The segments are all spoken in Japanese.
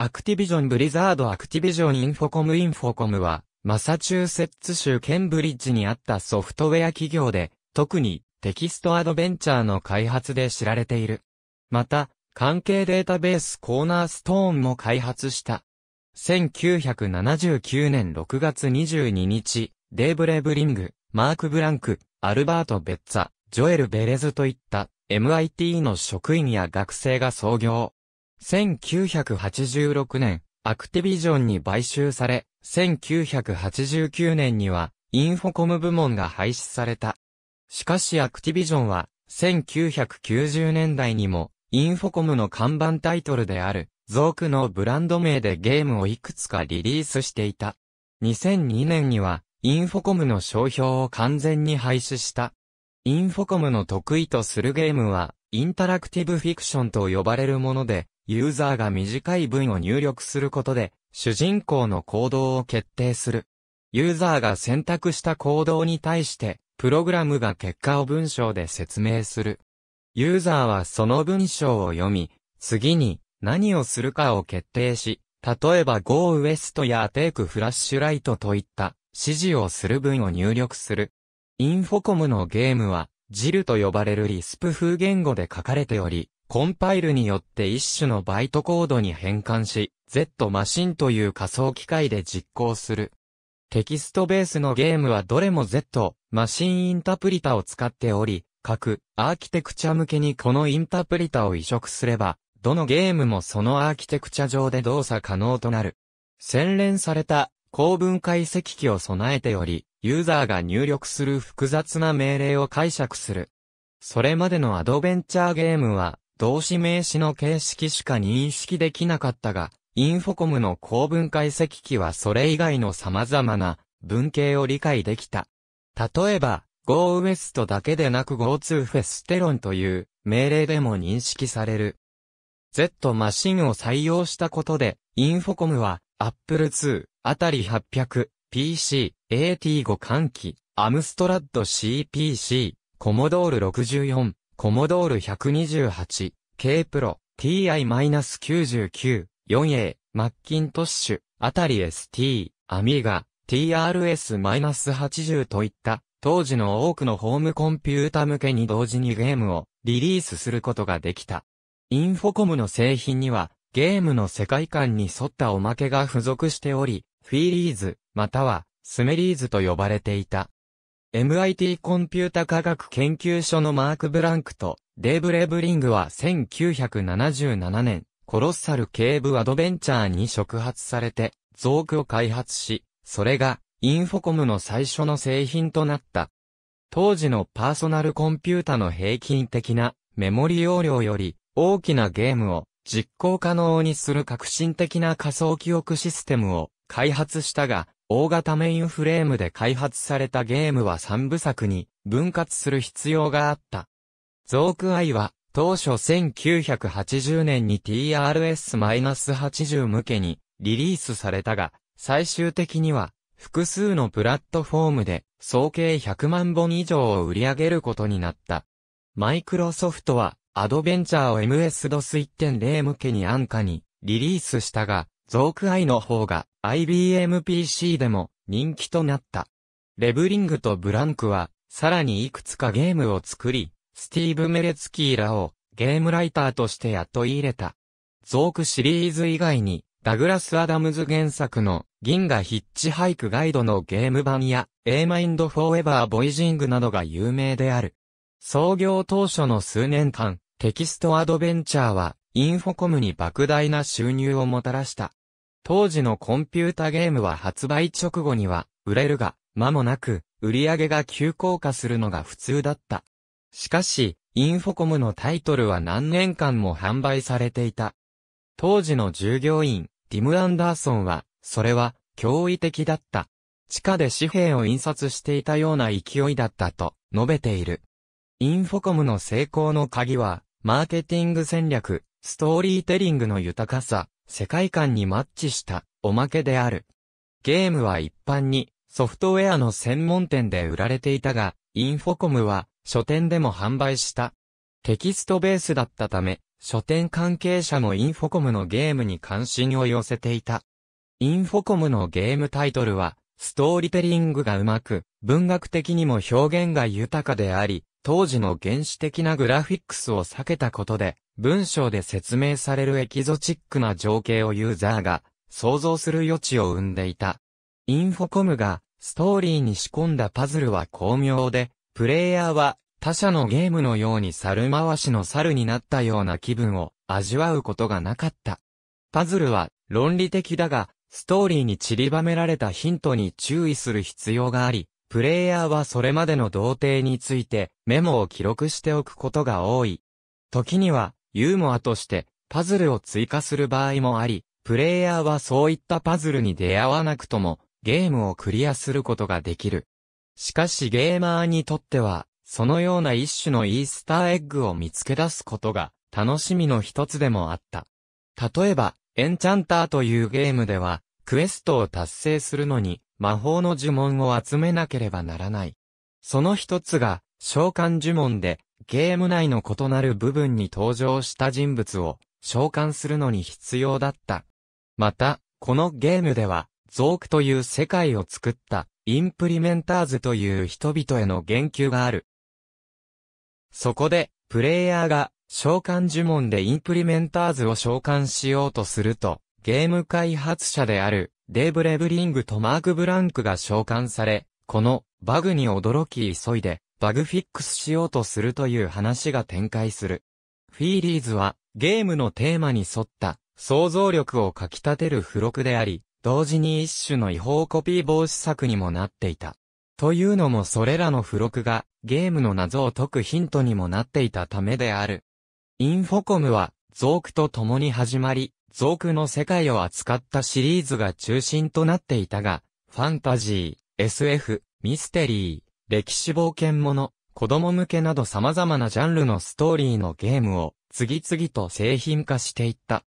アクティビジョン・ブリザード・アクティビジョン・インフォコム・インフォコムは、マサチューセッツ州ケンブリッジにあったソフトウェア企業で、特にテキストアドベンチャーの開発で知られている。また、関係データベースコーナーストーンも開発した。1979年6月22日、デイブレブリング、マーク・ブランク、アルバート・ベッツァ、ジョエル・ベレズといった MIT の職員や学生が創業。1986年、アクティビジョンに買収され、1989年には、インフォコム部門が廃止された。しかしアクティビジョンは、1990年代にも、インフォコムの看板タイトルである、ゾークのブランド名でゲームをいくつかリリースしていた。2002年には、インフォコムの商標を完全に廃止した。インフォコムの得意とするゲームは、インタラクティブフィクションと呼ばれるもので、ユーザーが短い文を入力することで、主人公の行動を決定する。ユーザーが選択した行動に対して、プログラムが結果を文章で説明する。ユーザーはその文章を読み、次に何をするかを決定し、例えば Go West や Take Flashlight といった指示をする文を入力する。インフォコムのゲームは、ジルと呼ばれるリスプ風言語で書かれており、コンパイルによって一種のバイトコードに変換し、Z マシンという仮想機械で実行する。テキストベースのゲームはどれも Z マシンインタプリタを使っており、各アーキテクチャ向けにこのインタプリタを移植すれば、どのゲームもそのアーキテクチャ上で動作可能となる。洗練された高文解析機を備えており、ユーザーが入力する複雑な命令を解釈する。それまでのアドベンチャーゲームは、動詞名詞の形式しか認識できなかったが、インフォコムの公文解析機はそれ以外の様々な文系を理解できた。例えば、Go West だけでなく Go to Festeron という命令でも認識される。Z マシンを採用したことで、インフォコムは Apple II あたり 800PC、AT5 換気、アムストラッド CPC、コモドール64、コモドール 128K プロ、TI-99 4A マッキントッシュあたり ST アミーガ TRS-80 といった当時の多くのホームコンピュータ向けに同時にゲームをリリースすることができた。インフォコムの製品にはゲームの世界観に沿ったおまけが付属しており、フィーリーズ、またはスメリーズと呼ばれていた。MIT コンピュータ科学研究所のマーク・ブランクとデイブ・レブリングは1977年、コロッサル・ケーブ・アドベンチャーに触発されて、造句を開発し、それがインフォコムの最初の製品となった。当時のパーソナルコンピュータの平均的なメモリ容量より大きなゲームを実行可能にする革新的な仮想記憶システムを開発したが、大型メインフレームで開発されたゲームは3部作に分割する必要があった。ゾークアイは当初1980年に TRS-80 向けにリリースされたが、最終的には複数のプラットフォームで総計100万本以上を売り上げることになった。マイクロソフトはアドベンチャーを MS-DOS1.0 向けに安価にリリースしたが、ゾークアイの方が IBM PC でも人気となった。レブリングとブランクは、さらにいくつかゲームを作り、スティーブ・メレツキーらをゲームライターとして雇い入れた。ゾークシリーズ以外に、ダグラス・アダムズ原作の銀河ヒッチハイクガイドのゲーム版や A マインド・フォーエバー・ボイジングなどが有名である。創業当初の数年間、テキストアドベンチャーはインフォコムに莫大な収入をもたらした。当時のコンピュータゲームは発売直後には、売れるが、間もなく、売り上げが急降下するのが普通だった。しかし、インフォコムのタイトルは何年間も販売されていた。当時の従業員、ティム・アンダーソンは、それは、驚異的だった。地下で紙幣を印刷していたような勢いだったと、述べている。インフォコムの成功の鍵は、マーケティング戦略、ストーリーテリングの豊かさ、世界観にマッチしたおまけである。ゲームは一般にソフトウェアの専門店で売られていたが、インフォコムは書店でも販売した。テキストベースだったため、書店関係者もインフォコムのゲームに関心を寄せていた。インフォコムのゲームタイトルは、ストーリテリングがうまく、文学的にも表現が豊かであり、当時の原始的なグラフィックスを避けたことで、文章で説明されるエキゾチックな情景をユーザーが想像する余地を生んでいた。インフォコムがストーリーに仕込んだパズルは巧妙で、プレイヤーは他社のゲームのように猿回しの猿になったような気分を味わうことがなかった。パズルは論理的だがストーリーに散りばめられたヒントに注意する必要があり、プレイヤーはそれまでの童貞についてメモを記録しておくことが多い。時には、ユーモアとしてパズルを追加する場合もあり、プレイヤーはそういったパズルに出会わなくとも、ゲームをクリアすることができる。しかしゲーマーにとっては、そのような一種のイースターエッグを見つけ出すことが楽しみの一つでもあった。例えば、エンチャンターというゲームでは、クエストを達成するのに、魔法の呪文を集めなければならない。その一つが、召喚呪文で、ゲーム内の異なる部分に登場した人物を、召喚するのに必要だった。また、このゲームでは、ゾークという世界を作った、インプリメンターズという人々への言及がある。そこで、プレイヤーが召喚呪文でインプリメンターズを召喚しようとすると、ゲーム開発者であるデーブ・レブリングとマーク・ブランクが召喚され、このバグに驚き急いでバグフィックスしようとするという話が展開する。フィーリーズはゲームのテーマに沿った想像力をかき立てる付録であり、同時に一種の違法コピー防止策にもなっていた。というのもそれらの付録がゲームの謎を解くヒントにもなっていたためである。インフォコムは、ー句と共に始まり、ー句の世界を扱ったシリーズが中心となっていたが、ファンタジー、SF、ミステリー、歴史冒険もの、子供向けなど様々なジャンルのストーリーのゲームを次々と製品化していった。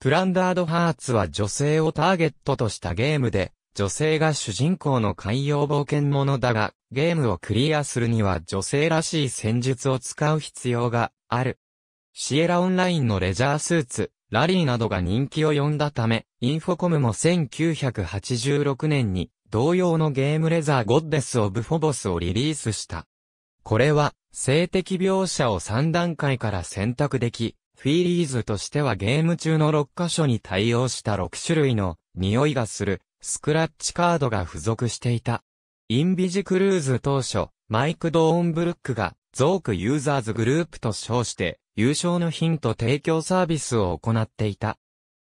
プランダードハーツは女性をターゲットとしたゲームで、女性が主人公の海洋冒険者だが、ゲームをクリアするには女性らしい戦術を使う必要がある。シエラオンラインのレジャースーツ、ラリーなどが人気を呼んだため、インフォコムも1986年に同様のゲームレザーゴッデス・オブ・フォボスをリリースした。これは、性的描写を3段階から選択でき、フィーリーズとしてはゲーム中の6箇所に対応した6種類の匂いがするスクラッチカードが付属していた。インビジクルーズ当初、マイク・ドーンブルックがゾークユーザーズグループと称して、優勝のヒント提供サービスを行っていた。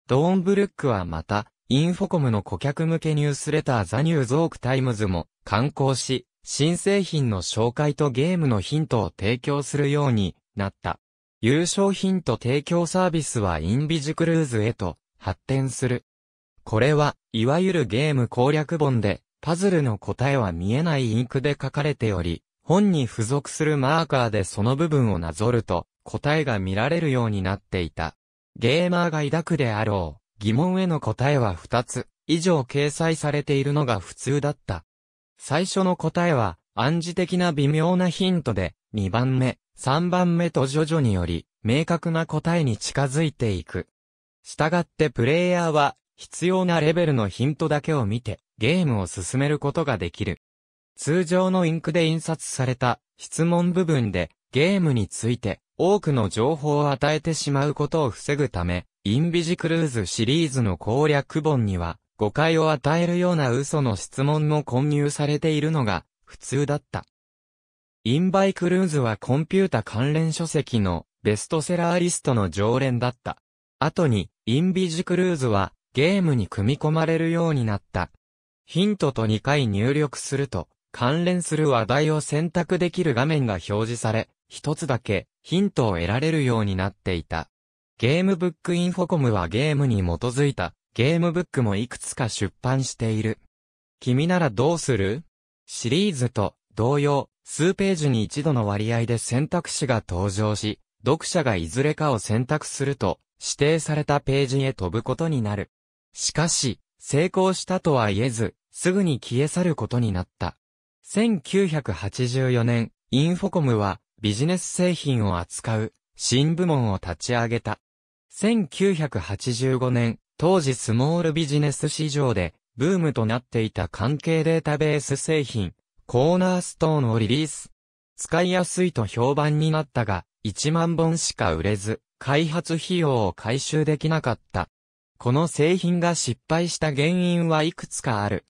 ドーンブルックはまた、インフォコムの顧客向けニュースレターザニューゾークタイムズも刊行し、新製品の紹介とゲームのヒントを提供するようになった。優勝ヒント提供サービスはインビジクルーズへと発展する。これは、いわゆるゲーム攻略本で、パズルの答えは見えないインクで書かれており、本に付属するマーカーでその部分をなぞると、答えが見られるようになっていた。ゲーマーが抱くであろう、疑問への答えは2つ、以上掲載されているのが普通だった。最初の答えは、暗示的な微妙なヒントで、2番目、3番目と徐々により、明確な答えに近づいていく。したがってプレイヤーは、必要なレベルのヒントだけを見て、ゲームを進めることができる。通常のインクで印刷された質問部分でゲームについて多くの情報を与えてしまうことを防ぐため、インビジクルーズシリーズの攻略本には誤解を与えるような嘘の質問も混入されているのが普通だった。インバイクルーズはコンピュータ関連書籍のベストセラーリストの常連だった。後にインビジクルーズはゲームに組み込まれるようになった。ヒントと2回入力すると関連する話題を選択できる画面が表示され、一つだけヒントを得られるようになっていた。ゲームブックインフォコムはゲームに基づいたゲームブックもいくつか出版している。君ならどうするシリーズと同様、数ページに一度の割合で選択肢が登場し、読者がいずれかを選択すると、指定されたページへ飛ぶことになる。しかし、成功したとは言えず、すぐに消え去ることになった。1984年、インフォコムはビジネス製品を扱う新部門を立ち上げた。1985年、当時スモールビジネス市場でブームとなっていた関係データベース製品、コーナーストーンをリリース。使いやすいと評判になったが、1万本しか売れず、開発費用を回収できなかった。この製品が失敗した原因はいくつかある。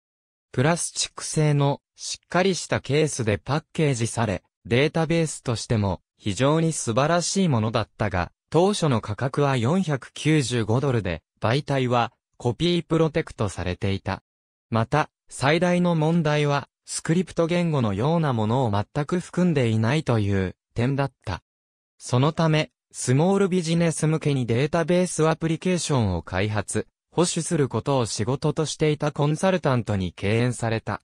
プラスチック製のしっかりしたケースでパッケージされ、データベースとしても非常に素晴らしいものだったが、当初の価格は495ドルで、媒体はコピープロテクトされていた。また、最大の問題は、スクリプト言語のようなものを全く含んでいないという点だった。そのため、スモールビジネス向けにデータベースアプリケーションを開発、保守することを仕事としていたコンサルタントに敬遠された。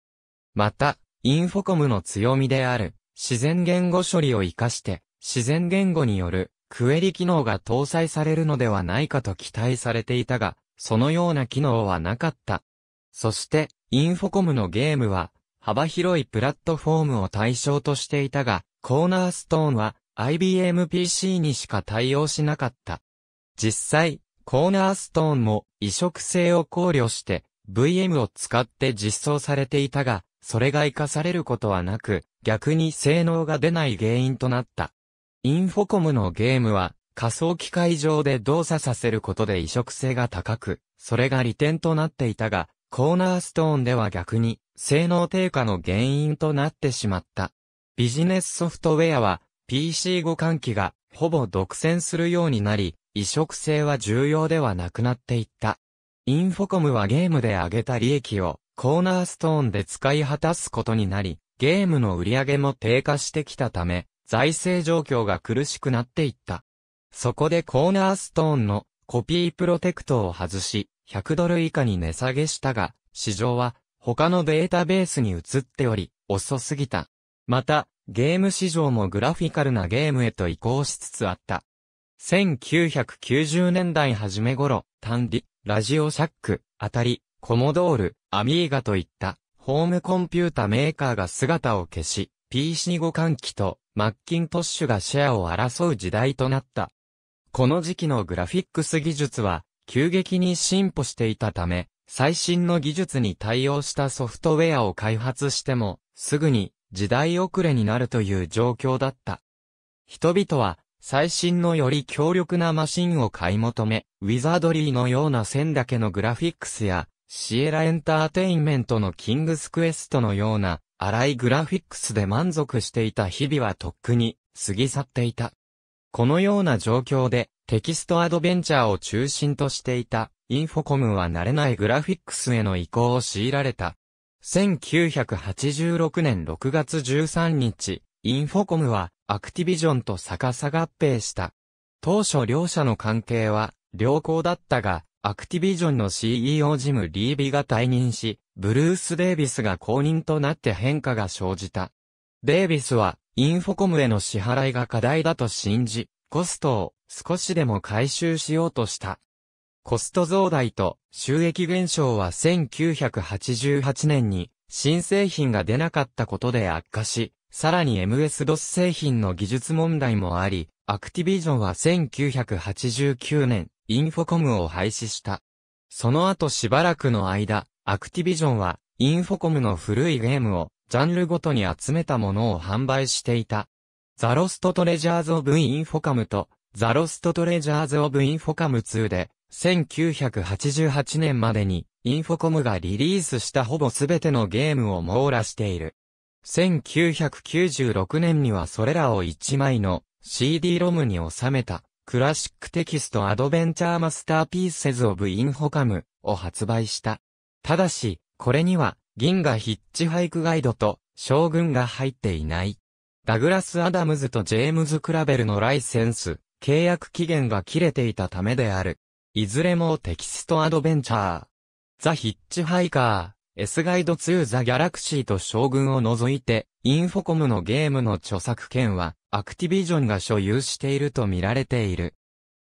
また、インフォコムの強みである、自然言語処理を活かして、自然言語による、クエリ機能が搭載されるのではないかと期待されていたが、そのような機能はなかった。そして、インフォコムのゲームは、幅広いプラットフォームを対象としていたが、コーナーストーンは IBM PC にしか対応しなかった。実際、コーナーストーンも移植性を考慮して VM を使って実装されていたが、それが活かされることはなく、逆に性能が出ない原因となった。インフォコムのゲームは、仮想機械上で動作させることで移植性が高く、それが利点となっていたが、コーナーストーンでは逆に、性能低下の原因となってしまった。ビジネスソフトウェアは、PC 互換機が、ほぼ独占するようになり、移植性は重要ではなくなっていった。インフォコムはゲームで上げた利益を、コーナーストーンで使い果たすことになり、ゲームの売り上げも低下してきたため、財政状況が苦しくなっていった。そこでコーナーストーンのコピープロテクトを外し、100ドル以下に値下げしたが、市場は他のデータベースに移っており、遅すぎた。また、ゲーム市場もグラフィカルなゲームへと移行しつつあった。1990年代初め頃、単理、ラジオシャック、アたり、コモドール、アミーガといったホームコンピュータメーカーが姿を消し、PC 互換機とマッキントッシュがシェアを争う時代となった。この時期のグラフィックス技術は急激に進歩していたため、最新の技術に対応したソフトウェアを開発しても、すぐに時代遅れになるという状況だった。人々は最新のより強力なマシンを買い求め、ウィザードリーのような線だけのグラフィックスやシエラエンターテインメントのキングスクエストのような、荒いグラフィックスで満足していた日々はとっくに、過ぎ去っていた。このような状況で、テキストアドベンチャーを中心としていた、インフォコムは慣れないグラフィックスへの移行を強いられた。1986年6月13日、インフォコムは、アクティビジョンと逆さ合併した。当初両者の関係は、良好だったが、アクティビジョンの CEO ジム・リービが退任し、ブルース・デイビスが後任となって変化が生じた。デイビスは、インフォコムへの支払いが課題だと信じ、コストを少しでも回収しようとした。コスト増大と収益減少は1988年に新製品が出なかったことで悪化し、さらに MS-DOS 製品の技術問題もあり、アクティビジョンは1989年インフォコムを廃止した。その後しばらくの間、アクティビジョンは、インフォコムの古いゲームを、ジャンルごとに集めたものを販売していた。ザロストトレジャーズ・オブ・インフォカムと、ザロストトレジャーズ・オブ・インフォカム2で、1988年までに、インフォコムがリリースしたほぼすべてのゲームを網羅している。1996年にはそれらを1枚の CD ロムに収めた。クラシックテキストアドベンチャーマスターピーセズオブインホカムを発売した。ただし、これには、銀河ヒッチハイクガイドと将軍が入っていない。ダグラス・アダムズとジェームズ・クラベルのライセンス、契約期限が切れていたためである。いずれもテキストアドベンチャー。ザ・ヒッチハイカー。S ガイド2ザ・ギャラクシーと将軍を除いて、インフォコムのゲームの著作権は、アクティビジョンが所有していると見られている。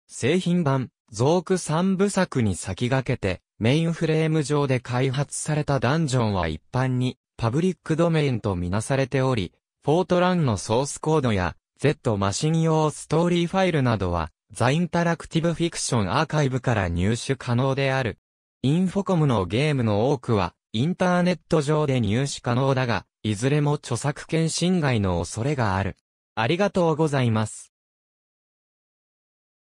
製品版、ゾーク3部作に先駆けて、メインフレーム上で開発されたダンジョンは一般に、パブリックドメインとみなされており、フォートランのソースコードや、Z マシン用ストーリーファイルなどは、ザ・インタラクティブ・フィクション・アーカイブから入手可能である。インフォコムのゲームの多くは、インターネット上で入手可能だが、いずれも著作権侵害の恐れがある。ありがとうございます。